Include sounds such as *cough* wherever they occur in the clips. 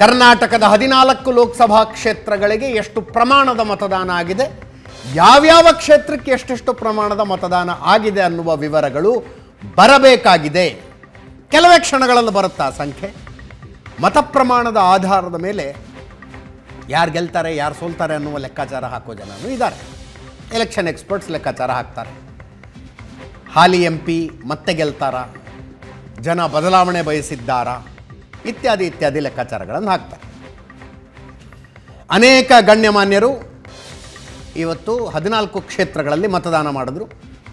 ಕರ್ನಾಟಕದ ಹದಿನಾಲ್ಕು ಲೋಕಸಭಾ ಕ್ಷೇತ್ರಗಳಿಗೆ ಎಷ್ಟು ಪ್ರಮಾಣದ ಮತದಾನ ಆಗಿದೆ ಯಾವ್ಯಾವ ಕ್ಷೇತ್ರಕ್ಕೆ ಎಷ್ಟೆಷ್ಟು ಪ್ರಮಾಣದ ಮತದಾನ ಆಗಿದೆ ಅನ್ನುವ ವಿವರಗಳು ಬರಬೇಕಾಗಿದೆ ಕೆಲವೇ ಕ್ಷಣಗಳಲ್ಲಿ ಬರುತ್ತಾ ಸಂಖ್ಯೆ ಮತ ಪ್ರಮಾಣದ ಆಧಾರದ ಮೇಲೆ ಯಾರು ಗೆಲ್ತಾರೆ ಯಾರು ಸೋಲ್ತಾರೆ ಅನ್ನುವ ಲೆಕ್ಕಾಚಾರ ಹಾಕೋ ಜನರು ಇದ್ದಾರೆ ಎಲೆಕ್ಷನ್ ಎಕ್ಸ್ಪರ್ಟ್ಸ್ ಲೆಕ್ಕಾಚಾರ ಹಾಕ್ತಾರೆ ಹಾಲಿ ಎಂ ಪಿ ಮತ್ತೆ ಗೆಲ್ತಾರ ಜನ ಬದಲಾವಣೆ ಬಯಸಿದ್ದಾರಾ ಇತ್ಯಾದಿ ಇತ್ಯಾದಿ ಲೆಕ್ಕಾಚಾರಗಳನ್ನು ಹಾಕ್ತಾರೆ ಅನೇಕ ಗಣ್ಯಮಾನ್ಯರು ಇವತ್ತು ಹದಿನಾಲ್ಕು ಕ್ಷೇತ್ರಗಳಲ್ಲಿ ಮತದಾನ ಮಾಡಿದ್ರು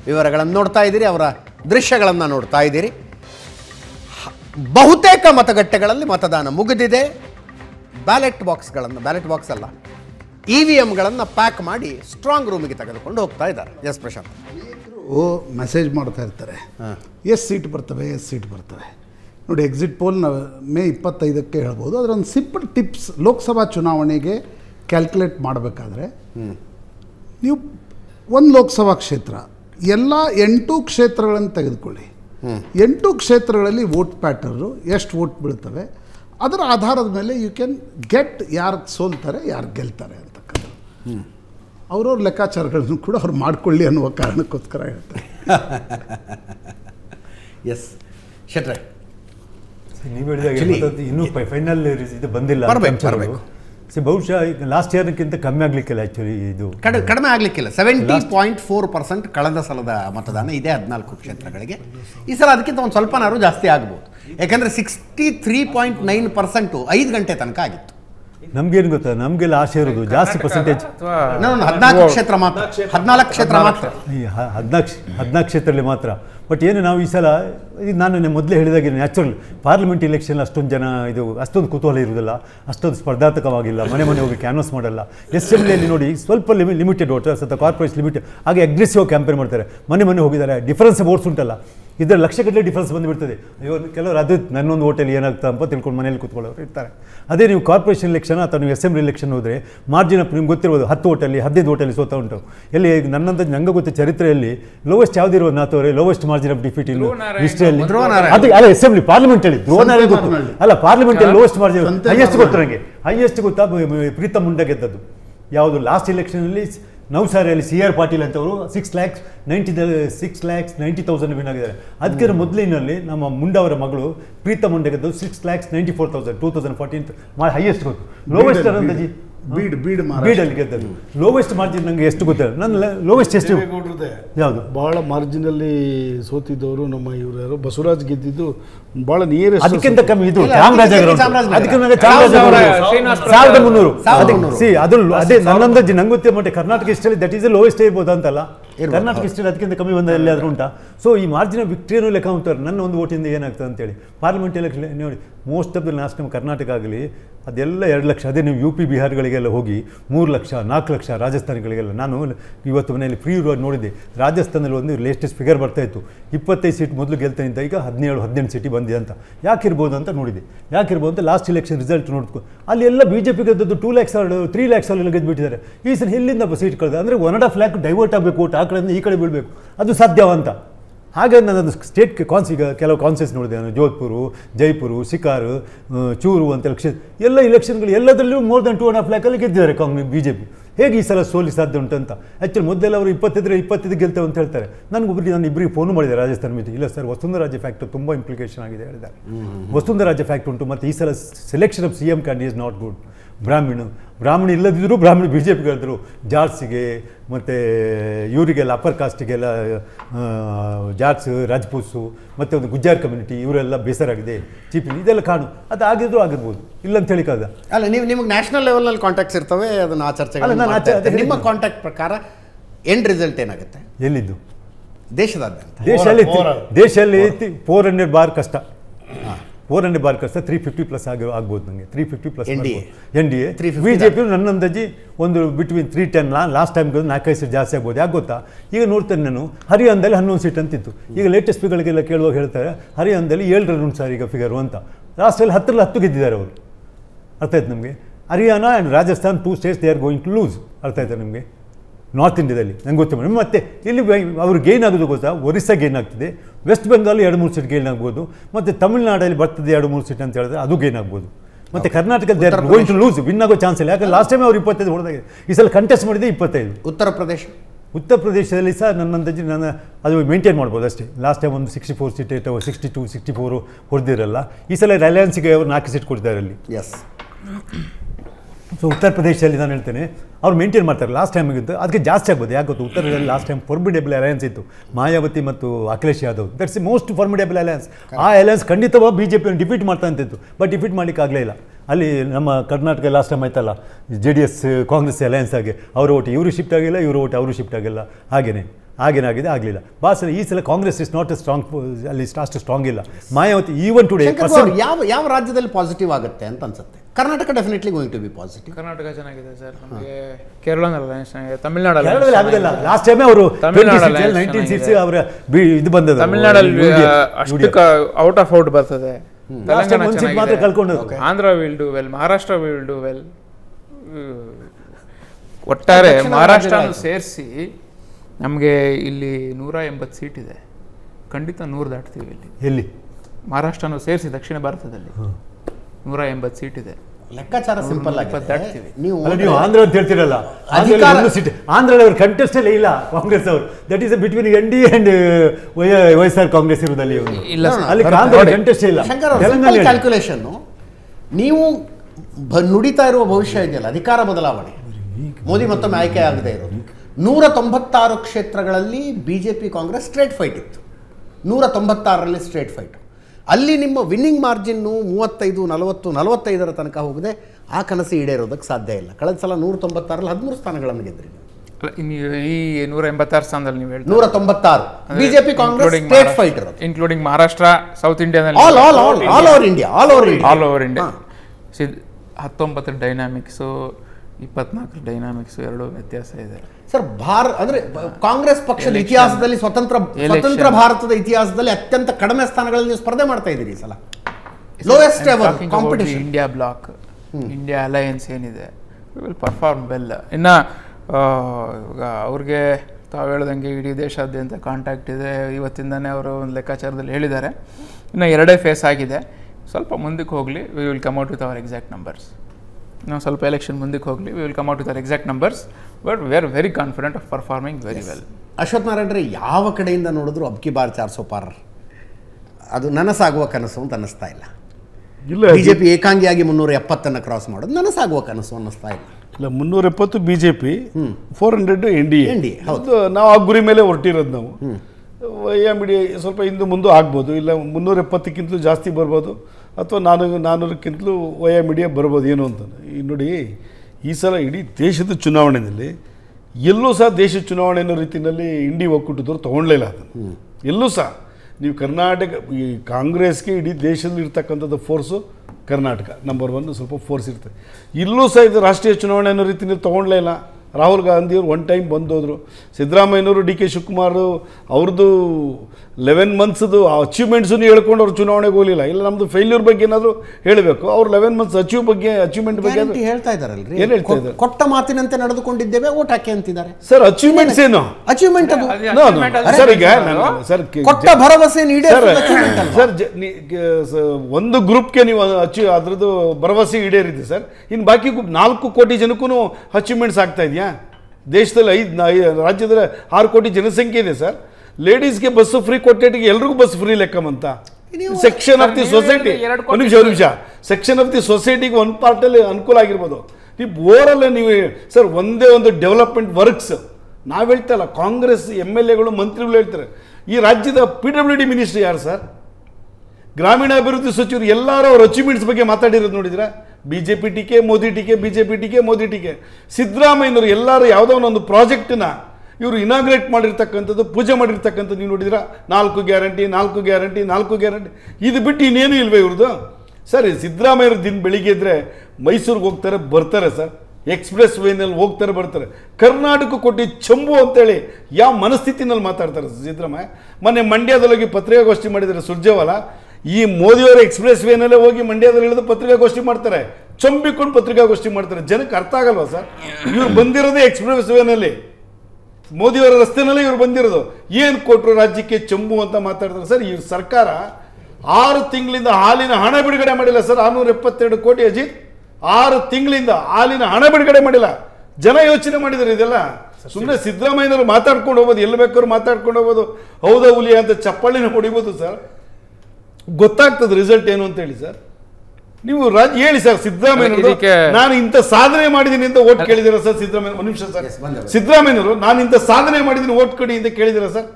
ವಿವರಗಳನ್ನು ನೋಡ್ತಾ ಇದ್ದೀರಿ ಅವರ ದೃಶ್ಯಗಳನ್ನು ನೋಡ್ತಾ ಇದ್ದೀರಿ ಬಹುತೇಕ ಮತಗಟ್ಟೆಗಳಲ್ಲಿ ಮತದಾನ ಮುಗಿದಿದೆ ಬ್ಯಾಲೆಟ್ ಬಾಕ್ಸ್ಗಳನ್ನು ಬ್ಯಾಲೆಟ್ ಬಾಕ್ಸ್ ಅಲ್ಲ ಇ ವಿ ಎಮ್ಗಳನ್ನು ಪ್ಯಾಕ್ ಮಾಡಿ ಸ್ಟ್ರಾಂಗ್ ರೂಮಿಗೆ ತೆಗೆದುಕೊಂಡು ಹೋಗ್ತಾ ಇದ್ದಾರೆ ಎಸ್ ಪ್ರಶಾಂತ್ ಓ ಮೆಸೇಜ್ ಮಾಡ್ತಾ ಇರ್ತಾರೆ ಎಸ್ ಸೀಟ್ ಬರ್ತವೆ ಎಸ್ ಸೀಟ್ ಬರ್ತವೆ ನೋಡಿ ಎಕ್ಸಿಟ್ ಪೋಲ್ ನಾವು ಮೇ ಇಪ್ಪತ್ತೈದಕ್ಕೆ ಹೇಳ್ಬೋದು ಅದರೊಂದು ಸಿಂಪಲ್ ಟಿಪ್ಸ್ ಲೋಕಸಭಾ ಚುನಾವಣೆಗೆ ಕ್ಯಾಲ್ಕುಲೇಟ್ ಮಾಡಬೇಕಾದ್ರೆ ನೀವು ಒಂದು ಲೋಕಸಭಾ ಕ್ಷೇತ್ರ ಎಲ್ಲ ಎಂಟು ಕ್ಷೇತ್ರಗಳನ್ನು ತೆಗೆದುಕೊಳ್ಳಿ ಎಂಟು ಕ್ಷೇತ್ರಗಳಲ್ಲಿ ವೋಟ್ ಪ್ಯಾಟರ್ನು ಎಷ್ಟು ವೋಟ್ ಬೀಳ್ತವೆ ಅದರ ಆಧಾರದ ಮೇಲೆ ಯು ಕ್ಯಾನ್ ಗೆಟ್ ಯಾರು ಸೋಲ್ತಾರೆ ಯಾರು ಗೆಲ್ತಾರೆ ಅಂತಕ್ಕಂಥ ಅವ್ರವ್ರ ಲೆಕ್ಕಾಚಾರಗಳನ್ನು ಕೂಡ ಅವ್ರು ಮಾಡಿಕೊಳ್ಳಿ ಅನ್ನುವ ಕಾರಣಕ್ಕೋಸ್ಕರ ಹೇಳ್ತಾರೆ ಎಸ್ *laughs* ಶೆಟ್ರೆ ನೀವು ಹೇಳಿದಾಗ ಇನ್ನೂ ಫೈನಲ್ ಇದು ಬಂದಿಲ್ಲ ಬರಬೇಕು ಬಹುಶಃ ಲಾಸ್ಟ್ ಇಯರ್ಗಿಂತ ಕಮ್ಮಿ ಆಗ್ಲಿಕ್ಕಿಲ್ಲ ಆ್ಯಕ್ಚುಲಿ ಇದು ಕಡ ಕಡಿಮೆ ಆಗ್ಲಿಕ್ಕಿಲ್ಲ ಸೆವೆಂಟಿ ಪಾಯಿಂಟ್ ಫೋರ್ ಪರ್ಸೆಂಟ್ ಕಳೆದ ಸಲದ ಮತದಾನ ಇದೆ ಹದಿನಾಲ್ಕು ಕ್ಷೇತ್ರಗಳಿಗೆ ಈ ಸಲ ಅದಕ್ಕಿಂತ ಒಂದು ಸ್ವಲ್ಪನಾರು ಜಾಸ್ತಿ ಆಗ್ಬೋದು ಯಾಕಂದ್ರೆ sixty three point nine percent ಐದು ಗಂಟೆ ತನಕ ಆಗಿತ್ತು ನಮ್ಗೇನು ಗೊತ್ತಾ ನಮಗೆಲ್ಲ ಆಸೆ ಇರೋದು ಜಾಸ್ತಿ ಪರ್ಸೆಂಟೇಜ್ ಹದಿನಾಲ್ಕು ಕ್ಷೇತ್ರ ಮಾತ್ರ ಹದಿನಾಲ್ಕು ಕ್ಷೇತ್ರ ಮಾತ್ರ ಈ ಹದಿನಾಲ್ಕು ಹದಿನಾಲ್ಕು ಕ್ಷೇತ್ರದಲ್ಲಿ ಮಾತ್ರ ಬಟ್ ಏನು ನಾವು ಈ ಸಲ ಇದು ನಾನು ಮೊದಲೇ ಹೇಳಿದಾಗೆ ನ್ಯಾಚುರಲ್ ಪಾರ್ಲಿಮೆಂಟ್ ಇಲೆಕ್ಷನ್ ಅಷ್ಟೊಂದು ಜನ ಇದು ಅಷ್ಟೊಂದು ಕುತೂಹಲ ಇರುವುದಿಲ್ಲ ಅಷ್ಟೊಂದು ಸ್ಪರ್ಧಾತ್ಮಕವಾಗಿಲ್ಲ ಮನೆ ಮನೆ ಹೋಗಿ ಕ್ಯಾನ್ವಸ್ ಮಾಡಲ್ಲ ಎಸ್ಸೆಂಬ್ಲಿಯಲ್ಲಿ ನೋಡಿ ಸ್ವಲ್ಪ ಲಿಮಿ ಲಿಮಿಟೆಡ್ ವೋಟರ್ಸ್ ಅಥವಾ ಕಾರ್ಪೊರೇಟ್ಸ್ ಲಿಮಿಟೆಡ್ ಹಾಗೆ ಅಗ್ರೆಸಿವ್ ಕ್ಯಾಂಪೇನ್ ಮಾಡ್ತಾರೆ ಮನೆ ಮನೆ ಹೋಗಿದ್ದಾರೆ ಡಿಫರೆನ್ಸ್ ವೋಟ್ಸ್ ಉಂಟಲ್ಲ ಇದರ ಲಕ್ಷಗಟ್ಟಲೆ ಡಿಫ್ರೆನ್ಸ್ ಬಂದುಬಿಡ್ತದೆ ಅಯ್ಯೋ ಕೆಲವರು ಅದು ನನ್ನೊಂದು ಹೋಟೆಲ್ ಏನಾಗ್ತಾ ಅಂತ ತಿಳ್ಕೊಂಡು ಮನೇಲಿ ಕೂತ್ಕೊಳ್ಳೋರು ಇರ್ತಾರೆ ಅದೇ ನೀವು ಕಾರ್ಪೊರೇಷನ್ ಎಲೆಕ್ಷನ್ ಅಥವಾ ನೀವು ಅಸೆಂಬ್ಲಿ ಇಲೆಕ್ಷನ್ ಹೋದರೆ ಮಾರ್ಜಿನ್ ಆಫ್ ನಿಮ್ಗೆ ಗೊತ್ತಿರ್ಬೋದು ಹತ್ತು ಹೋಟೆಲ್ ಹದಿನೈದು ಹೋಟೆಲ್ ಸೋತಾ ಉಂಟು ಎಲ್ಲಿ ನನ್ನಂತ ನಂಗೆ ಗೊತ್ತ ಚರಿತ್ರೆಯಲ್ಲಿ ಲೋವೆಸ್ಟ್ ಯಾವುದಿರೋ ನಾಥವ್ರೆ ಲೋವೆಸ್ಟ್ ಮಾರ್ಜಿನ್ ಆಫ್ ಡಿಫಿಟ್ ಇಲ್ಲ ಹಿಸ್ಟ್ರಿಯಲ್ಲಿ ಅದು ಅಲ್ಲ ಅಸೆಂಬ್ಲಿ ಪಾರ್ಲಿಮೆಂಟ್ ಹೇಳಿ ಗೊತ್ತು ಅಲ್ಲ ಪಾರ್ಲಿಮೆಂಟಲ್ಲಿ ಲೋವೆಸ್ಟ್ ಮಾರ್ಜಿನ್ ಹೈಯೆಸ್ಟ್ ಗೊತ್ತು ನನಗೆ ಹೈಯೆಸ್ಟ್ ಗೊತ್ತಾ ಪ್ರೀತಮ್ ಮುಂಡ ಗೆದ್ದದ್ದು ಯಾವುದು ಲಾಸ್ಟ್ ಅಲ್ಲಿ ನೌಸಾರಿಯಲ್ಲಿ ಸಿ ಆರ್ ಪಾಟೀಲ್ ಅಂತವರು six lakhs ninety six lakhs ninety thousand win ಆಗಿದ್ದಾರೆ ಅದ್ಕೆ ಮೊದಲಿನಲ್ಲಿ ನಮ್ಮ ಮುಂಡವರ ಮಗಳು Pritam Munde six lakhs ninety four thousand two thousand fourteen ಮಾಡಿ ಹೈಯೆಸ್ಟ್ ಗೊತ್ತು ಲೋವೆಸ್ಟ್ ಜಿ ಬೀಡ್ ಲೋವೆಸ್ಟ್ ಮಾರ್ಜಿನ್ ನಂಗೆ ಎಷ್ಟು ಗೊತ್ತಿಲ್ಲ ನನ್ನ ಲೋವೆಸ್ಟ್ ಎಷ್ಟು ಯಾವುದು ಭಾಳ ಅಲ್ಲಿ ಸೋತಿದ್ದವರು ನಮ್ಮ ಇವರು ಯಾರು ಬಸವರಾಜ್ ಗೆದ್ದಿದ್ದು ಭಾಳ ನೀರ ಅದಕ್ಕಿಂತ ಕಮ್ಮಿ ಇದು ಚಾಮರಾಜ ಮುನ್ನೂರು ಸಿ ಅದು ಅದೇ ನನ್ನಂದಾಜಿ ನಂಗೆ ಮತ್ತೆ ಮಟ್ಟ ಕರ್ನಾಟಕ ಹಿಸ್ಟ್ರಿಯಲ್ಲಿ ದಟ್ ಈಸ್ ಲೋವೆಸ್ಟ್ ಇರ್ಬೋದು ಅಂತಲ್ಲ ಕರ್ನಾಟಕ ಹಿಸ್ಟ್ರಿಯಲ್ಲಿ ಅದಕ್ಕಿಂತ ಕಮ್ಮಿ ಬಂದ ಎಲ್ಲಿಯಾದ್ರೂ ಉಂಟಾ ಸೊ ಈ ಮಾರ್ಜಿನ್ ವಿಕ್ಟ್ರಿಯನ್ನು ಲೆಕ್ಕ ಹೋಗ್ತಾರೆ ನನ್ನ ಒಂದು ಓಟಿಂದ ಏನಾಗ್ತದೆ ಅಂತೇಳಿ ಪಾರ್ಲಿಮೆಂಟ್ ಎಲೆಕ್ಷನ್ ನೋಡಿ most of the last time Karnataka ಆಗಲಿ ಅದೆಲ್ಲ ಎರಡು ಲಕ್ಷ ಅದೇ ನೀವು ಯು ಪಿ ಬಿಹಾರ್ಗಳಿಗೆಲ್ಲ ಹೋಗಿ ಮೂರು ಲಕ್ಷ ನಾಲ್ಕು ಲಕ್ಷ ರಾಜಸ್ಥಾನಗಳಿಗೆಲ್ಲ ನಾನು ಇವತ್ತು ಮನೆಯಲ್ಲಿ ಫ್ರೀ ಇರುವ ನೋಡಿದೆ ರಾಜಸ್ಥಾನದಲ್ಲಿ ಒಂದು ಲೇಟೆಸ್ಟ್ ಫಿಗರ್ ಬರ್ತಾಯಿತ್ತು ಇಪ್ಪತ್ತೈದು ಸೀಟ್ ಮೊದಲು ಗೆಲ್ತಾ ಇದ್ದ ಈಗ ಹದಿನೇಳು ಹದಿನೆಂಟು ಸೀಟಿ ಬಂದಿದೆ ಅಂತ ಯಾಕಿರ್ಬೋದು ಅಂತ ನೋಡಿದೆ ಯಾಕಿರ್ಬೋದು ಅಂತ ಲಾಸ್ಟ್ ಇಲೆಕ್ಷನ್ ರಿಸಲ್ಟ್ ನೋಡ್ಕೊ ಅಲ್ಲಿ ಎಲ್ಲ ಬಿ ಜೆ ಪಿ ಗೆದ್ದದ್ದು ಟೂ ಲ್ಯಾಕ್ಸ್ ತ್ರೀ ಲ್ಯಾಕ್ಸ್ ಅಲ್ಲಿ ಗೆದ್ದುಬಿಟ್ಟಿದ್ದಾರೆ ಈ ಸಲ ಇಲ್ಲಿಂದ ಸೀಟ್ ಕಳೆದ ಅಂದರೆ ಒನ್ ಆಫ್ ಲ್ಯಾಕ್ ಡೈವರ್ಟ್ ಆಗಬೇಕು ಓಟ್ ಆ ಕಡೆಯಿಂದ ಈ ಕಡೆ ಬೀಳಬೇಕು ಅದು ಸಾಧ್ಯವಂತ ಹಾಗೆ ನನ್ನದು ಸ್ಟೇಟ್ ಕಾನ್ಸಿ ಕೆಲವು ಕಾನ್ಸಿಯನ್ಸ್ ನೋಡಿದೆ ನಾನು ಜೋಧ್ಪುರು ಜೈಪುರು ಸಿಕಾರು ಚೂರು ಅಂತ ಎಲೆಕ್ಷನ್ ಎಲ್ಲ ಇಲೆಕ್ಷನ್ಗಳು ಎಲ್ಲದರಲ್ಲೂ more than two and half ಲ್ಯಾಕಲ್ಲಿ ಗೆದ್ದಿದ್ದಾರೆ ಕಾಂಗ್ರೆಸ್ ಬಿ ಜೆ ಪಿ ಹೇಗೆ ಈ ಸಲ ಸೋಲಿ ಸಾಧ್ಯ ಉಂಟು ಅಂತ ಆ್ಯಕ್ಚುಲಿ ಮೊದಲೆಲ್ಲ ಅವರು ಇಪ್ಪತ್ತಿದ್ರೆ ಇಪ್ಪತ್ತೈದು ಗೆಲ್ತೇವೆ ಅಂತ ಹೇಳ್ತಾರೆ ನನಗೊಬ್ಬರಿಗೆ ನಾನು ಇಬ್ಬರಿಗೆ ಫೋನ್ ಮಾಡಿದೆ ರಾಜಸ್ಥಾನ ಮಿತಿ ಇಲ್ಲ ಸರ್ ವಸುಂಧರಾ ರಾಜ್ಯ ಫ್ಯಾಕ್ಟ್ ತುಂಬ ಇಂಪ್ಲಿಕೇಶನ್ ಆಗಿದೆ ಹೇಳಿದ್ದಾರೆ ವಸುಂಧರಾ ರಾಜ್ಯ ಫ್ಯಾಕ್ಟ್ ಉಂಟು ಮತ್ತು ಈ ಸಲ selection of C M candidate is not good ಬ್ರಾಹ್ಮಣ ಬ್ರಾಹ್ಮಣ ಇಲ್ಲದಿದ್ದರೂ ಬ್ರಾಹ್ಮಣ ಬಿ ಜೆ ಪಿಗಳಿದ್ರು ಜಾಟ್ಸಿಗೆ ಮತ್ತು ಇವರಿಗೆಲ್ಲ ಅಪ್ಪರ್ ಕಾಸ್ಟಿಗೆಲ್ಲ ಜಾಟ್ಸ್ ರಾಜ್ಪೂಸು ಮತ್ತು ಒಂದು ಗುಜ್ಜಾರ್ ಕಮ್ಯುನಿಟಿ ಇವರೆಲ್ಲ ಬೇಸರಾಗಿದೆ ಚೀಪಿನ ಇದೆಲ್ಲ ಕಾಣು ಅದು ಆಗಿದ್ರು ಆಗಿರ್ಬೋದು ಇಲ್ಲ ಅಂತ ಹೇಳಿಕಾದ ಅಲ್ಲ ನೀವು ನಿಮಗೆ ನ್ಯಾಷನಲ್ ಲೆವೆಲಲ್ಲಿ ಕಾಂಟ್ಯಾಕ್ಟ್ಸ್ ಇರ್ತವೆ ಅದನ್ನು ಆಚರಣೆ ನಿಮ್ಮ ಕಾಂಟ್ಯಾಕ್ಟ್ ಪ್ರಕಾರ ಎಂಡ್ ರಿಸಲ್ಟ್ ಏನಾಗುತ್ತೆ ಎಲ್ಲಿದ್ದು ದೇಶದಾದ್ಯಂತ ದೇಶದಲ್ಲಿ ದೇಶದಲ್ಲಿ ಫೋರ್ ಹಂಡ್ರೆಡ್ ಬಾರ್ ಕಷ್ಟ ಮೂರನೇ ಬಾರಿ ಕಳಿಸ್ತಾ ತ್ರೀ ಫಿಫ್ಟಿ ಪ್ಲಸ್ ಆಗಿ ಆಗ್ಬೋದು ನನಗೆ three fifty plus N D N D A B J P ನನ್ನ ಅಂದಾಜಿ ಒಂದು ಬಿಟ್ವೀನ್ ತ್ರೀ ಟೆನ್ ಲಾಸ್ಟ್ ಟೈಮ್ಗೆ ನಾಲ್ಕೈದು ಸೀಟ್ ಜಾಸ್ತಿ ಆಗ್ಬೋದು ಯಾಕೆ ಗೊತ್ತಾ ಈಗ ನೋಡ್ತೇನೆ ನಾನು ಹರಿಯಾಣದಲ್ಲಿ ಹನ್ನೊಂದು ಸೀಟ್ ಅಂತಿತ್ತು ಈಗ ಲೇಟೆಸ್ಟ್ ಪಿಗಳಿಗೆಲ್ಲ ಕೇಳುವಾಗ ಹೇಳ್ತಾರೆ ಹರಿಯಾಣದಲ್ಲಿ ರೌಂಡ್ ಸರ್ ಈಗ ಫಿಗರು ಅಂತ ಲಾಸ್ಟಲ್ಲಿ ಹತ್ತರಲ್ಲಿ ಹತ್ತು ಗೆದ್ದಿದ್ದಾರೆ ಅವರು ಅರ್ಥ ಆಯ್ತು ನಮಗೆ Haryana and Rajasthan two states they are going to lose ಅರ್ಥ ಆಯ್ತಾ ನಿಮಗೆ ನಾರ್ತ್ ಇಂಡಿಯಾದಲ್ಲಿ ನಂಗೆ ಗೊತ್ತಿಲ್ಲ ಮತ್ತೆ ಇಲ್ಲಿ ಅವ್ರು ಗೇನ್ ಆಗೋದು ಗೊತ್ತಾ ಒರಿಸ್ಸಾ ಗೇನ್ ಆಗ್ತಿದೆ ವೆಸ್ಟ್ ಬೆಂಗಾಲ್ ಎರಡು ಮೂರು ಸೀಟ್ ಗೇನ್ ಆಗ್ಬೋದು ಮತ್ತು ತಮಿಳುನಾಡಲ್ಲಿ ಬರ್ತದೆ ಎರಡು ಮೂರು ಸೀಟ್ ಅಂತ ಹೇಳಿದ್ರೆ ಅದು ಗೇನ್ ಆಗ್ಬೋದು ಮತ್ತು ಕರ್ನಾಟಕದ ಗೋಯಿಂಗ್ ಟು ಲೂಸ್ ವಿನ್ ಆಗೋ ಚಾನ್ಸ್ ಇಲ್ಲ ಯಾಕಂದ್ರೆ ಲಾಸ್ಟ್ ಟೈಮ್ ಅವ್ರು ಇಪ್ಪತ್ತೈದು ಹೊಡೆದಾಗ ಈ ಸಲ ಕಂಟೆಸ್ಟ್ ಮಾಡಿದೆ ಇಪ್ಪತ್ತೈದು ಉತ್ತರ ಪ್ರದೇಶ ಉತ್ತರ ಪ್ರದೇಶದಲ್ಲಿ ಸಹ ನನ್ನ ಅಂದಾಜು ನಾನು ಅದು ಮೇಂಟೈನ್ ಮಾಡ್ಬೋದು ಅಷ್ಟೇ ಲಾಸ್ಟ್ ಟೈಮ್ ಒಂದು ಸಿಕ್ಸ್ಟಿ ಫೋರ್ ಸೀಟ್ ಅಥವಾ ಸಿಕ್ಸ್ಟಿ ಟು ಸಿಕ್ಸ್ಟಿ ಫೋರು ಹೊಡೆದಿರಲ್ಲ ಈ ಸಲ ರಿಲಯನ್ಸ್ಗೆ ಅವರು ನಾಲ್ಕು ಸೀಟ್ ಕೊಡ್ತಾರೆ ಅಲ್ಲಿ ಎಸ್ ಸೊ ಉತ್ತರ ಪ್ರದೇಶದಲ್ಲಿ ನಾನು ಹೇಳ್ತೇನೆ ಅವ್ರು ಮೇಂಟೈನ್ ಮಾಡ್ತಾರೆ ಲಾಸ್ಟ್ ಟೈಮಿಗಿತ್ತು ಅದಕ್ಕೆ ಜಾಸ್ತಿ ಆಗ್ಬೋದು ಯಾಕೆ ಗೊತ್ತು ಉತ್ತರದಲ್ಲಿ ಲಾಸ್ಟ್ ಟೈಮ್ ಫಾರ್ಮಿಡೇಬಲ್ ಅಲಯನ್ಸ್ ಇತ್ತು ಮಾಯಾವತಿ ಮತ್ತು Akhilesh Yadav that's most formidable alliance ಆ ಅಲಯನ್ಸ್ ಖಂಡಿತವಾಗಿ ಬಿ ಜೆ ಪಿಯನ್ನು ಡಿಫೀಟ್ ಮಾಡ್ತಾ ಅಂತಿತ್ತು ಬಟ್ ಡಿಫೀಟ್ ಆಗಲೇ ಇಲ್ಲ ಅಲ್ಲಿ ನಮ್ಮ ಕರ್ನಾಟಕ ಲಾಸ್ಟ್ ಟೈಮ್ ಆಯ್ತಲ್ಲ J D S Congress alliance ಆಗಿ ಅವರು ಓಟ್ ಇವರು ಶಿಫ್ಟ್ ಆಗಿಲ್ಲ ಇವರು ಓಟ್ ಅವರು ಶಿಫ್ಟ್ ಆಗಿಲ್ಲ ಹಾಗೆಯೇ ಆಗೇನಾಗಿದೆ ಆಗಲಿಲ್ಲ ಸರ್ ಈ ಸಲ ಕಾಂಗ್ರೆಸ್ ಇಸ್ ನಾಟ್ ಸ್ಟ್ರಾಂಗ್ ಅಲ್ಲಿ ಅಷ್ಟು ಸ್ಟ್ರಾಂಗ್ ಇಲ್ಲ ಮಾಯಾವತಿ ಈವನ್ ಟುಡೇ ಯಾವ ಯಾವ ರಾಜ್ಯದಲ್ಲಿ ಪಾಸಿಟಿವ್ ಆಗುತ್ತೆ ಅಂತ ಅನ್ಸುತ್ತೆ Karnataka definitely going to be positive Karnataka ಚೆನ್ನಾಗಿದೆ ಸರ್ ನಮಗೆ ಕೇರಳದಲ್ಲಿ ತಮಿಳ್ನಾಡಲ್ಲಿ ಕೇರಳದಲ್ಲಿ ಲಾಸ್ಟ್ ಟೈಮ್ ಅವರು ತಮಿಳ್ನಾಡಲ್ಲಿ ನೈನ್ಟೀನ್ ಸಿಕ್ಸ್ ಅವರ ಇದು ಬಂದದ ತಮಿಳ್ನಾಡಲ್ಲಿ ಔಟ್ ಆಫ್ ಔಟ್ ಬರ್ತದೆ ಮಾತ್ರ ಕಳ್ಕೊಂಡು Andhra will do well Maharashtra will do well ಒಟ್ಟಾರೆ ಮಹಾರಾಷ್ಟ್ರ ಸೇರಿಸಿ ನಮಗೆ ಇಲ್ಲಿ ನೂರ ಎಂಬತ್ತು ಸೀಟ್ ಇದೆ ಖಂಡಿತ ನೂರು ದಾಟ್ತೀವಿ ಇಲ್ಲಿ ಎಲ್ಲಿ ಮಹಾರಾಷ್ಟ್ರನೂ ಸೇರಿಸಿ ದಕ್ಷಿಣ ಭಾರತದಲ್ಲಿ ನೂರ ಎಂಬತ್ತು ಸೀಟ್ ಇದೆ ಲೆಕ್ಕಾಚಾರ ಸಿಂಪಲ್ ಆಗಿ ದಾಟ್ತೀವಿ ನೀವು ಆಂಧ್ರ ಅಂತ ಹೇಳ್ತಿರಲ್ಲ ಸೀಟ್ ಆಂಧ್ರದಲ್ಲಿ ಕಂಟೆಸ್ಟ್ ಇಲ್ಲ ಕಾಂಗ್ರೆಸ್ ಅವರು that is between N D and Y R Congress ಇರುವುದಲ್ಲಿ ಇಲ್ಲ ಅಲ್ಲಿ ಕಂಟೆಸ್ಟ್ ಇಲ್ಲ ಕ್ಯಾಲ್ಕುಲೇಷನ್ ನೀವು ನುಡಿತಾ ಇರುವ ಭವಿಷ್ಯ ಇದೆಯಲ್ಲ ಅಧಿಕಾರ ಬದಲಾವಣೆ ಮೋದಿ ಮತ್ತೊಮ್ಮೆ ಆಯ್ಕೆ ಆಗದೆ ಇರೋದು ನೂರ ತೊಂಬತ್ತಾರು ಕ್ಷೇತ್ರಗಳಲ್ಲಿ B J P Congress straight fight ಇತ್ತು ನೂರ ತೊಂಬತ್ತಾರರಲ್ಲಿ ಸ್ಟ್ರೇಟ್ ಫೈಟು ಅಲ್ಲಿ ನಿಮ್ಮ ವಿನ್ನಿಂಗ್ ಮಾರ್ಜಿನ್ನು ಮೂವತ್ತೈದು ನಲವತ್ತು ನಲವತ್ತೈದರ ತನಕ ಹೋಗದೆ ಆ ಕನಸು ಈಡೇರೋದಕ್ಕೆ ಸಾಧ್ಯ ಇಲ್ಲ ಕಳೆದ ಸಲ ನೂರ ತೊಂಬತ್ತಾರಲ್ಲಿ ಹದಿಮೂರು ಸ್ಥಾನಗಳನ್ನು ಗೆದ್ರಿ ಈ ಸ್ಥಾನದಲ್ಲಿ ನೂರ ತೊಂಬತ್ತಾರು ಇನ್ಕ್ಲೂಡಿಂಗ್ ಮಹಾರಾಷ್ಟ್ರ ಸೌತ್ ಇಂಡಿಯಾದಲ್ಲಿ ಹತ್ತೊಂಬತ್ತು ಡೈನಾಮಿಕ್ಸು ಇಪ್ಪತ್ನಾಲ್ಕು ಡೈನಾಮಿಕ್ಸ್ ಎರಡು ವ್ಯತ್ಯಾಸ ಇದೆ ಸರ್ ಭಾರ ಅಂದ್ರೆ ಕಾಂಗ್ರೆಸ್ ಪಕ್ಷದ ಇತಿಹಾಸದಲ್ಲಿ ಸ್ವತಂತ್ರ ಸ್ವತಂತ್ರ ಭಾರತದ ಇತಿಹಾಸದಲ್ಲಿ ಅತ್ಯಂತ ಕಡಿಮೆ ಸ್ಥಾನಗಳಲ್ಲಿ ನೀವು ಸ್ಪರ್ಧೆ ಮಾಡ್ತಾ ಇದ್ದೀರಿ ಸಲ lowest ever competition India block India alliance ಏನಿದೆ ವಿಲ್ ಪರ್ಫಾರ್ಮ್ ವೆಲ್ ಇನ್ನ ಅವ್ರಿಗೆ ತಾವು ಹೇಳ್ದಂಗೆ ಇಡೀ ದೇಶಾದ್ಯಂತ ಕಾಂಟ್ಯಾಕ್ಟ್ ಇದೆ ಇವತ್ತಿಂದನೇ ಅವರು ಒಂದು ಲೆಕ್ಕಾಚಾರದಲ್ಲಿ ಹೇಳಿದ್ದಾರೆ ಇನ್ನು ಎರಡೇ ಫೇಸ್ ಆಗಿದೆ ಸ್ವಲ್ಪ ಮುಂದಕ್ಕೆ ಹೋಗಲಿ we will come out with our exact numbers ನಾವು ಸ್ವಲ್ಪ ಎಲೆಕ್ಷನ್ ಮುಂದಕ್ಕೆ ಹೋಗಲಿ we will come out with exact numbers but we are very confident of performing very well Ashwath ನಾರಾಯಣರೇ ಯಾವ ಕಡೆಯಿಂದ ನೋಡಿದ್ರು ಅಬ್ಕಿ ಬಾರ್ ಚಾರ್ಸೋ ಪಾರ್ ಅದು ನನಸಾಗುವ ಕನಸು ಅಂತ ಅನ್ನಿಸ್ತಾ ಇಲ್ಲ ಇಲ್ಲ ಬಿ ಜೆ ಪಿ ಏಕಾಂಗಿಯಾಗಿ ಮುನ್ನೂರ ಎಪ್ಪತ್ತನ್ನು ಕ್ರಾಸ್ ಮಾಡೋದು ನನಸಾಗುವ ಕನಸು ಅನ್ನಿಸ್ತಾ ಇಲ್ಲ ಇಲ್ಲ ಮುನ್ನೂರ ಎಪ್ಪತ್ತು B J P four hundred N D N D ಹೌದು ನಾವು ಆ ಗುರಿ ಮೇಲೆ ಹೊರಟಿರೋದು ನಾವು ಬಿ ಡಿ ಸ್ವಲ್ಪ ಹಿಂದೆ ಮುಂದೆ ಆಗ್ಬೋದು ಇಲ್ಲ ಮುನ್ನೂರ ಎಪ್ಪತ್ತಕ್ಕಿಂತಲೂ ಜಾಸ್ತಿ ಬರ್ಬೋದು ಅಥವಾ ನಾನು ನಾನೂರಕ್ಕಿಂತಲೂ ವಯ ಮೀಡಿಯಾ ಬರ್ಬೋದು ಏನು ಅಂತ ಈ ನೋಡಿ ಈ ಸಲ ಇಡೀ ದೇಶದ ಚುನಾವಣೆಯಲ್ಲಿ ಎಲ್ಲೂ ಸಹ ದೇಶ ಚುನಾವಣೆ ಅನ್ನೋ ರೀತಿಯಲ್ಲಿ ಇಂಡಿ ಒಕ್ಕೂಟದವ್ರು ತೊಗೊಂಡ್ಲಿಲ್ಲ ಅದನ್ನು ಎಲ್ಲೂ ಸಹ ನೀವು ಕರ್ನಾಟಕ ಈ ಕಾಂಗ್ರೆಸ್ಗೆ ಇಡೀ ದೇಶದಲ್ಲಿ ಇರ್ತಕ್ಕಂಥದ್ದು ಫೋರ್ಸು ಕರ್ನಾಟಕ ನಂಬರ್ ಒನ್ ಸ್ವಲ್ಪ ಫೋರ್ಸ್ ಇರ್ತದೆ ಇಲ್ಲೂ ಸಹ ಇದು ರಾಷ್ಟ್ರೀಯ ಚುನಾವಣೆ ಅನ್ನೋ ರೀತಿಯಲ್ಲಿ ತೊಗೊಂಡ್ಲೇ ಇಲ್ಲ ರಾಹುಲ್ ಅವರು ಒನ್ ಟೈಮ್ ಬಂದೋದ್ರು ಸಿದ್ದರಾಮಯ್ಯನವರು ಡಿ ಕೆ ಶಿವಕುಮಾರ್ ಅವ್ರದ್ದು ಲೆವೆನ್ ಮಂತ್ಸ್ದು ಅಚೀವ್ಮೆಂಟ್ಸನ್ನು ಹೇಳ್ಕೊಂಡು ಅವ್ರು ಚುನಾವಣೆಗೆ ಹೋಗಲಿಲ್ಲ ಇಲ್ಲ ನಮ್ಮದು ಫೇಲ್ಯೂರ್ ಬಗ್ಗೆ ಏನಾದರೂ ಹೇಳಬೇಕು ಅವ್ರು ಲೆವೆನ್ ಮಂತ್ಸ್ ಅಚೀವ್ ಬಗ್ಗೆ ಅಚೀವ್ಮೆಂಟ್ ಬಗ್ಗೆ ಹೇಳ್ತಾ ಇದ್ದಾರಲ್ರಿ ಏನು ಹೇಳ್ತಾ ಇದ್ದಾರೆ ಕೊಟ್ಟ ಮಾತಿನಂತೆ ನಡೆದುಕೊಂಡಿದ್ದೇವೆ ಓಟ್ ಹಾಕಿ ಅಂತಿದ್ದಾರೆ ಸರ್ ಅಚೀವ್ಮೆಂಟ್ಸ್ ಏನು ಅಚೀವ್ಮೆಂಟ್ ಸರ್ ಈಗ ಸರ್ ಕೊಟ್ಟ ಭರವಸೆ ಸರ್ ಒಂದು ಗ್ರೂಪ್ಗೆ ನೀವು ಅಚೀವ್ ಅದರದ್ದು ಭರವಸೆ ಈಡೇರಿದೆ ಸರ್ ಇನ್ನು ಬಾಕಿ ನಾಲ್ಕು ಕೋಟಿ ಜನಕ್ಕೂ ಅಚೀವ್ಮೆಂಟ್ಸ್ ಆಗ್ತಾ ಇದೆಯಾ ದೇಶದಲ್ಲಿ ಐದು ರಾಜ್ಯದಲ್ಲಿ ಆರು ಕೋಟಿ ಜನಸಂಖ್ಯೆ ಇದೆ ಸರ್ ಲೇಡೀಸ್ಗೆ ಬಸ್ ಫ್ರೀ ಕೊಟ್ಟೇಟಿಗೆ ಎಲ್ರಿಗೂ ಬಸ್ ಫ್ರೀ ಲೆಕ್ಕ ಅಂತ ಸೆಕ್ಷನ್ ಆಫ್ ದಿ ಸೊಸೈಟಿ ನಿಮಿಷ ಒಂದು ನಿಮಿಷ ಸೆಕ್ಷನ್ ಆಫ್ ದಿ ಸೊಸೈಟಿಗೆ ಒಂದು ಪಾರ್ಟಲ್ಲಿ ಅನುಕೂಲ ಆಗಿರ್ಬೋದು ನೀವು ಓವರಲ್ಲೇ ನೀವು ಸರ್ ಒಂದೇ ಒಂದು ಡೆವಲಪ್ಮೆಂಟ್ ವರ್ಕ್ಸ್ ನಾವು ಹೇಳ್ತಾ ಕಾಂಗ್ರೆಸ್ ಎಮ್ ಎಲ್ ಎಗಳು ಮಂತ್ರಿಗಳು ಹೇಳ್ತಾರೆ ಈ ರಾಜ್ಯದ ಪಿ ಡಬ್ಲ್ಯೂ ಡಿ ಮಿನಿಸ್ಟ್ರಿ ಯಾರು ಸರ್ ಗ್ರಾಮೀಣಾಭಿವೃದ್ಧಿ ಸಚಿವರು ಎಲ್ಲರೂ ಅವ್ರ ಅಚೀವ್ಮೆಂಟ್ಸ್ ಬಗ್ಗೆ ಮಾತಾಡಿರೋದು ನೋಡಿದ್ರೆ ಬಿ ಜೆ ಪಿ ಟೀಕೆ ಮೋದಿ ಟಿಕೆ ಬಿ ಜೆ ಪಿ ಟೀಕೆ ಮೋದಿ ಟೀಕೆ ಸಿದ್ದರಾಮಯ್ಯನವರು ಎಲ್ಲರೂ ಯಾವುದೋ ಒಂದು ಪ್ರಾಜೆಕ್ಟನ್ನ ಇವರು ಇನಾಗ್ರೇಟ್ ಮಾಡಿರ್ತಕ್ಕಂಥದ್ದು ಪೂಜೆ ಮಾಡಿರ್ತಕ್ಕಂಥದ್ದು ನೀವು ನೋಡಿದಿರಾ ನಾಲ್ಕು ಗ್ಯಾರಂಟಿ ನಾಲ್ಕು ಗ್ಯಾರಂಟಿ ನಾಲ್ಕು ಗ್ಯಾರಂಟಿ ಇದು ಬಿಟ್ಟು ಇನ್ನೇನು ಇಲ್ವೇ ಇವ್ರದ್ದು ಸರಿ ಸಿದ್ದರಾಮಯ್ಯವ್ರ ದಿನ ಬೆಳಿಗ್ಗೆ ಇದ್ರೆ ಮೈಸೂರಿಗೆ ಹೋಗ್ತಾರೆ ಬರ್ತಾರೆ ಸರ್ ಎಕ್ಸ್ಪ್ರೆಸ್ ವೇನಲ್ಲಿ ಹೋಗ್ತಾರೆ ಬರ್ತಾರೆ ಕರ್ನಾಟಕ ಕೊಟ್ಟು ಚಂಬು ಅಂತೇಳಿ ಯಾವ ಮನಸ್ಥಿತಿನಲ್ಲಿ ಮಾತಾಡ್ತಾರೆ ಸಿದ್ದರಾಮಯ್ಯ ಮೊನ್ನೆ ಮಂಡ್ಯದೊಳಗೆ ಪತ್ರಿಕಾಗೋಷ್ಠಿ ಮಾಡಿದರೆ ಸುರ್ಜೇವಾಲ ಈ ಮೋದಿಯವರ ಎಕ್ಸ್ಪ್ರೆಸ್ ವೇನಲ್ಲೇ ಹೋಗಿ ಮಂಡ್ಯದಲ್ಲಿ ಇಳಿದು ಪತ್ರಿಕಾಗೋಷ್ಠಿ ಮಾಡ್ತಾರೆ ಚಂಬಿಕೊಂಡು ಪತ್ರಿಕಾಗೋಷ್ಠಿ ಮಾಡ್ತಾರೆ ಜನಕ್ಕೆ ಅರ್ಥ ಆಗಲ್ವಾ ಸರ್ ಇವ್ರು ಬಂದಿರೋದೇ ಎಕ್ಸ್ಪ್ರೆಸ್ ವೇನಲ್ಲಿ ಮೋದಿಯವರ ರಸ್ತೆನಲ್ಲೇ ಇವ್ರು ಬಂದಿರೋದು ಏನು ಕೊಟ್ಟರು ರಾಜ್ಯಕ್ಕೆ ಚಂಬು ಅಂತ ಮಾತಾಡ್ತಾರೆ ಸರ್ ಇವ್ರ ಸರ್ಕಾರ ಆರು ತಿಂಗಳಿಂದ ಹಾಲಿನ ಹಣ ಬಿಡುಗಡೆ ಮಾಡಿಲ್ಲ ಸರ್ ಆರುನೂರ ಎಪ್ಪತ್ತೆರಡು ಕೋಟಿ ಅಜಿತ್ ಆರು ತಿಂಗಳಿಂದ ಹಾಲಿನ ಹಣ ಬಿಡುಗಡೆ ಮಾಡಿಲ್ಲ ಜನ ಯೋಚನೆ ಮಾಡಿದ್ರು ಇದೆಲ್ಲ ಸುಮ್ಮನೆ ಸಿದ್ದರಾಮಯ್ಯನವರು ಮಾತಾಡ್ಕೊಂಡು ಹೋಗೋದು ಎಲ್ಲಿ ಬೇಕಾದ್ರು ಮಾತಾಡ್ಕೊಂಡು ಹೋಗೋದು ಹೌದಾ ಹುಲಿ ಅಂತ ಚಪ್ಪಾಳಿನ ಹೊಡಿಬೋದು ಸರ್ ಗೊತ್ತಾಗ್ತದೆ ರಿಸಲ್ಟ್ ಏನು ಅಂತ ಹೇಳಿ ಸರ್ ನೀವು ರಾಜ್ ಹೇಳಿ ಸರ್ ಸಿದ್ದರಾಮಯ್ಯ ನಾನು ಇಂಥ ಸಾಧನೆ ಮಾಡಿದ್ದೀನಿ ಅಂತ ಓಟ್ ಕೇಳಿದಿರ ಸರ್ ಸಿದ್ದರಾಮಯ್ಯ ಒಂದು ನಿಮಿಷ ಸರ್ ಸಿದ್ದರಾಮಯ್ಯವರು ನಾನು ಇಂಥ ಸಾಧನೆ ಮಾಡಿದ್ದೀನಿ ಓಟ್ ಕಡಿ ಅಂತ ಕೇಳಿದಿರ ಸರ್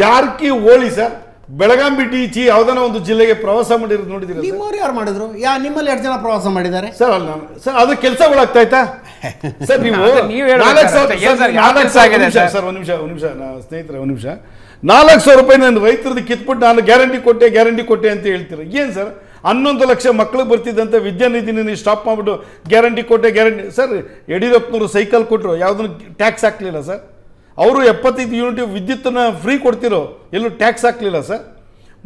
ಜಾರಕಿಹೊಳಿ ಸರ್ ಬೆಳಗಾಂ ಚಿ ಯಾವ್ದಾನ ಒಂದು ಜಿಲ್ಲೆಗೆ ಪ್ರವಾಸ ಮಾಡಿರೋದು ನೋಡಿದಿರ ನಿಮ್ಮವ್ರು ಯಾರು ಮಾಡಿದ್ರು ಯಾ ನಿಮ್ಮಲ್ಲಿ ಎರಡು ಜನ ಪ್ರವಾಸ ಮಾಡಿದ್ದಾರೆ ಸರ್ ಅಲ್ಲ ಸರ್ ಅದು ಕೆಲಸಗಳಾಗ್ತಾ ಇತ್ತಾ ಸರ್ *laughs* ನೀವು ನಾಲ್ಕು ಸಾವಿರ ಸರ್ ಒಂದು ನಿಮಿಷ ಒಂದು ನಿಮಿಷ ಸ್ನೇಹಿತರೆ ಒಂದು ನಿಮಿಷ ನಾಲ್ಕು ಸಾವಿರ ರೂಪಾಯಿ ನಾನು ರೈತರದ್ದು ಕಿತ್ಬಿಟ್ಟು ನಾನು ಗ್ಯಾರಂಟಿ ಕೊಟ್ಟೆ ಗ್ಯಾರಂಟಿ ಕೊಟ್ಟೆ ಅಂತ ಹೇಳ್ತೀರ ಏನು ಸರ್ ಹನ್ನೊಂದು ಲಕ್ಷ ಮಕ್ಕಳಿಗೆ ಬರ್ತಿದ್ದಂಥ ವಿದ್ಯಾನಿಧಿನ ನೀವು ಸ್ಟಾಪ್ ಮಾಡಿಬಿಟ್ಟು ಗ್ಯಾರಂಟಿ ಕೊಟ್ಟೆ ಗ್ಯಾರಂಟಿ ಸರ್ ಯಡಿಯೂರಪ್ಪನವರು ಸೈಕಲ್ ಕೊಟ್ಟರು ಯಾವುದನ್ನು ಟ್ಯಾಕ್ಸ್ ಹಾಕಲಿಲ್ಲ ಸರ್ ಅವರು ಎಪ್ಪತ್ತೈದು ಯೂನಿಟ್ ವಿದ್ಯುತ್ತನ್ನು ಫ್ರೀ ಕೊಡ್ತಿರೋ ಎಲ್ಲೂ ಟ್ಯಾಕ್ಸ್ ಹಾಕಲಿಲ್ಲ ಸರ್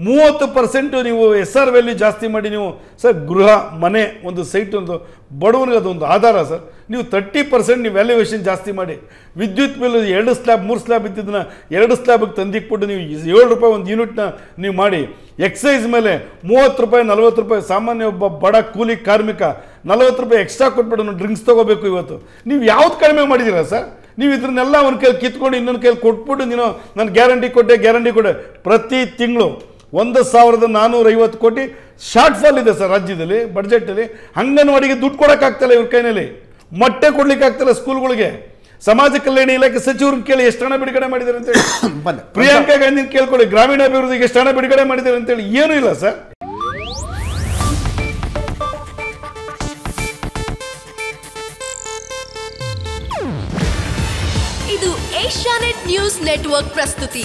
ಮೂವತ್ತು ಪರ್ಸೆಂಟು ನೀವು ಎಸ್ ಆರ್ ವ್ಯಾಲ್ಯೂ ಜಾಸ್ತಿ ಮಾಡಿ ನೀವು ಸರ್ ಗೃಹ ಮನೆ ಒಂದು ಸೈಟ್ ಒಂದು ಬಡವನಿಗೆ ಅದೊಂದು ಆಧಾರ ಸರ್ ನೀವು ತರ್ಟಿ ಪರ್ಸೆಂಟ್ ನೀವು ವ್ಯಾಲ್ಯೂವೇಷನ್ ಜಾಸ್ತಿ ಮಾಡಿ ವಿದ್ಯುತ್ ಬಿಲ್ ಎರಡು ಸ್ಲ್ಯಾಬ್ ಮೂರು ಸ್ಲ್ಯಾಬ್ ಇದ್ದಿದ್ದನ್ನ ಎರಡು ಸ್ಲ್ಯಾಬಿಗೆ ತಂದಿಕ್ಬಿಟ್ಟು ನೀವು ಏಳು ರೂಪಾಯಿ ಒಂದು ಯೂನಿಟ್ನ ನೀವು ಮಾಡಿ ಎಕ್ಸೈಸ್ ಮೇಲೆ ಮೂವತ್ತು ರೂಪಾಯಿ ನಲ್ವತ್ತು ರೂಪಾಯಿ ಸಾಮಾನ್ಯ ಒಬ್ಬ ಬಡ ಕೂಲಿ ಕಾರ್ಮಿಕ ನಲ್ವತ್ತು ರೂಪಾಯಿ ಎಕ್ಸ್ಟ್ರಾ ಕೊಟ್ಬಿಟ್ಟು ಡ್ರಿಂಕ್ಸ್ ತೊಗೋಬೇಕು ಇವತ್ತು ನೀವು ಯಾವ್ದು ಕಡಿಮೆ ಮಾಡಿದ್ದೀರ ಸರ್ ನೀವು ಇದನ್ನೆಲ್ಲ ಒಂದು ಕೈಲಿ ಕಿತ್ಕೊಂಡು ಇನ್ನೊಂದು ಕೈಲಿ ಕೊಟ್ಬಿಟ್ಟು ನೀನು ನಾನು ಗ್ಯಾರಂಟಿ ಕೊಟ್ಟೆ ಗ್ಯಾರಂಟಿ ಕೊಡೆ ಪ್ರತಿ ತಿಂಗಳು ಒಂದು ಸಾವಿರದ ನಾನ್ನೂರೈವತ್ತು ಕೋಟಿ ಶಾರ್ಟ್ ಫಾಲ್ ಇದೆ ಸರ್ ರಾಜ್ಯದಲ್ಲಿ ಬಡ್ಜೆಟಲ್ಲಿ ಅಂಗನವಾಡಿಗೆ ದುಡ್ಡು ಕೊಡೋಕ್ಕಾಗ್ತಿಲ್ಲ ಇವ್ರ ಕೈನಲ್ಲಿ ಮೊಟ್ಟೆ ಕೊಡ್ಲಿಕ್ಕೆ ಕೊಡ್ಲಿಕ್ಕಾಗ್ತಿಲ್ಲ ಸ್ಕೂಲ್ಗಳಿಗೆ ಸಮಾಜ ಕಲ್ಯಾಣ ಇಲಾಖೆ ಸಚಿವರು ಕೇಳಿ ಎಷ್ಟು ಹಣ ಬಿಡುಗಡೆ ಮಾಡಿದ್ದಾರೆ ಅಂತೇಳಿ *coughs* ಪ್ರಿಯಾಂಕಾ ಗಾಂಧಿ ಕೇಳ್ಕೊಳ್ಳಿ ಗ್ರಾಮೀಣಾಭಿವೃದ್ಧಿಗೆ ಎಷ್ಟು ಹಣ ಬಿಡುಗಡೆ ಮಾಡಿದ್ದಾರೆ ಅಂತೇಳಿ ಏನೂ ಇಲ್ಲ ಸರ್ ಇದು ಏಷ್ಯಾನೆಟ್ ನ್ಯೂಸ್ ನೆಟ್ವರ್ಕ್ ಪ್ರಸ್ತುತಿ